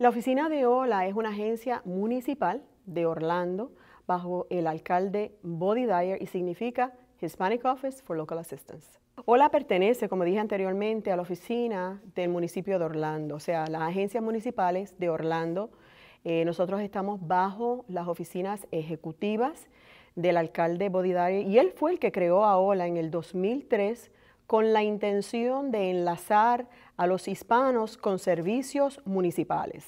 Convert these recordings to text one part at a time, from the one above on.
La oficina de OLA es una agencia municipal de Orlando bajo el alcalde Body Dyer y significa Hispanic Office for Local Assistance. OLA pertenece, como dije anteriormente, a la oficina del municipio de Orlando, o sea, las agencias municipales de Orlando. Eh, nosotros estamos bajo las oficinas ejecutivas del alcalde Body Dyer y él fue el que creó a OLA en el 2003 con la intención de enlazar a los hispanos con servicios municipales.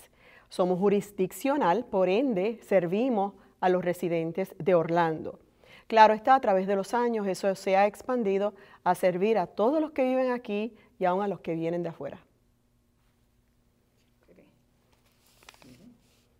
Somos jurisdiccional, por ende, servimos a los residentes de Orlando. Claro está, a través de los años eso se ha expandido a servir a todos los que viven aquí y aún a los que vienen de afuera.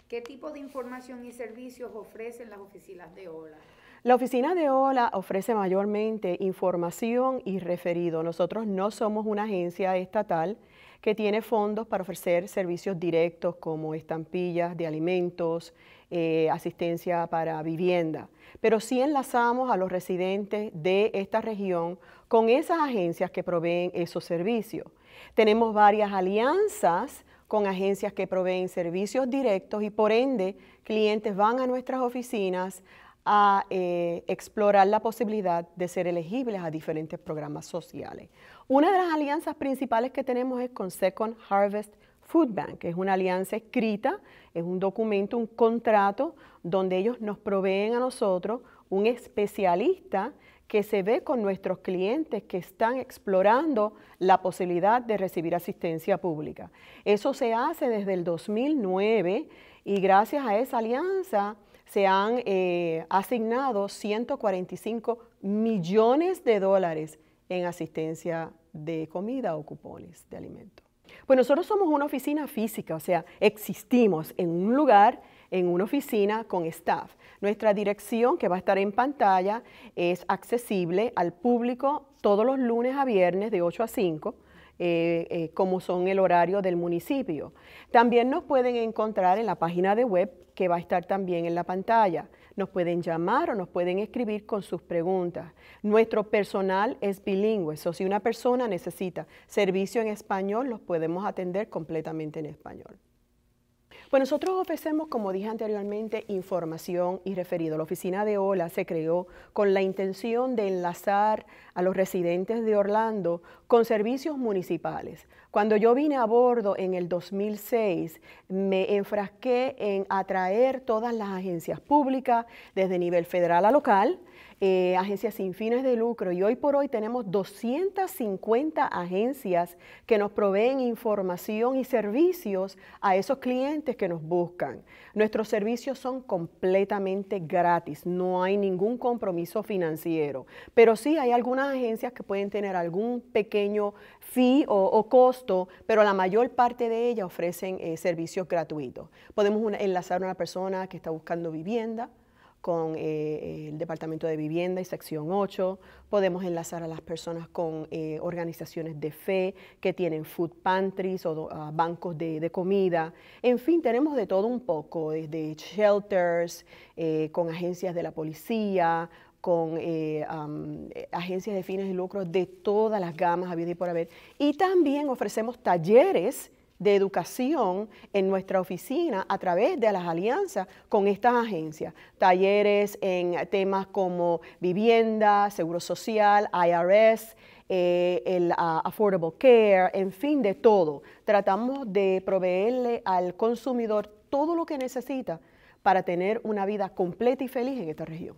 ¿Qué tipo de información y servicios ofrecen las oficinas de OLA? La oficina de OLA ofrece mayormente información y referido. Nosotros no somos una agencia estatal que tiene fondos para ofrecer servicios directos como estampillas de alimentos, eh, asistencia para vivienda, pero sí enlazamos a los residentes de esta región con esas agencias que proveen esos servicios. Tenemos varias alianzas con agencias que proveen servicios directos y por ende clientes van a nuestras oficinas a eh, explorar la posibilidad de ser elegibles a diferentes programas sociales. Una de las alianzas principales que tenemos es con Second Harvest Food Bank. Es una alianza escrita, es un documento, un contrato donde ellos nos proveen a nosotros un especialista que se ve con nuestros clientes que están explorando la posibilidad de recibir asistencia pública. Eso se hace desde el 2009 y gracias a esa alianza se han eh, asignado 145 millones de dólares en asistencia de comida o cupones de alimento. Pues nosotros somos una oficina física, o sea, existimos en un lugar, en una oficina con staff. Nuestra dirección, que va a estar en pantalla, es accesible al público todos los lunes a viernes de 8 a 5 eh, eh, como son el horario del municipio. También nos pueden encontrar en la página de web que va a estar también en la pantalla. Nos pueden llamar o nos pueden escribir con sus preguntas. Nuestro personal es bilingüe, o si una persona necesita servicio en español, los podemos atender completamente en español. Pues nosotros ofrecemos, como dije anteriormente, información y referido. La oficina de OLA se creó con la intención de enlazar a los residentes de Orlando con servicios municipales. Cuando yo vine a bordo en el 2006, me enfrasqué en atraer todas las agencias públicas, desde nivel federal a local, eh, agencias sin fines de lucro, y hoy por hoy tenemos 250 agencias que nos proveen información y servicios a esos clientes que nos buscan. Nuestros servicios son completamente gratis, no hay ningún compromiso financiero, pero sí hay algunas agencias que pueden tener algún pequeño fee o, costo, pero la mayor parte de ellas ofrecen eh, servicios gratuitos. Podemos enlazar a una persona que está buscando vivienda, con eh, el Departamento de Vivienda y Sección 8. Podemos enlazar a las personas con eh, organizaciones de fe que tienen food pantries o ah, bancos de, comida. En fin, tenemos de todo un poco, desde shelters, con agencias de la policía, con eh, eh, agencias de fines y lucros de todas las gamas vivir y por haber. Y también ofrecemos talleres de educación en nuestra oficina a través de las alianzas con estas agencias. Talleres en temas como vivienda, seguro social, IRS, eh, el ah, affordable care, en fin, de todo. Tratamos de proveerle al consumidor todo lo que necesita para tener una vida completa y feliz en esta región.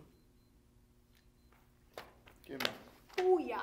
不呀。